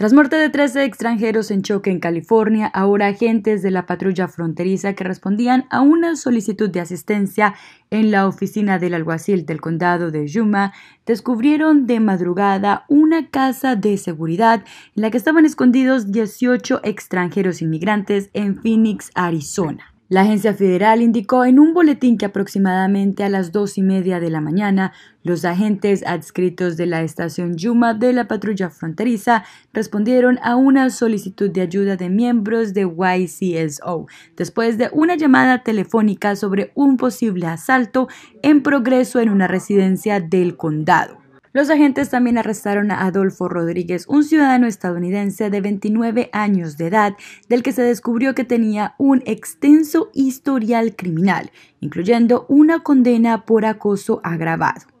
Tras muerte de 13 extranjeros en choque en California, ahora agentes de la patrulla fronteriza que respondían a una solicitud de asistencia en la oficina del alguacil del condado de Yuma descubrieron de madrugada una casa de seguridad en la que estaban escondidos 18 extranjeros inmigrantes en Phoenix, Arizona. La agencia federal indicó en un boletín que aproximadamente a las dos y media de la mañana, los agentes adscritos de la estación Yuma de la patrulla fronteriza respondieron a una solicitud de ayuda de miembros de YCSO después de una llamada telefónica sobre un posible asalto en progreso en una residencia del condado. Los agentes también arrestaron a Adolfo Rodríguez, un ciudadano estadounidense de 29 años de edad, del que se descubrió que tenía un extenso historial criminal, incluyendo una condena por acoso agravado.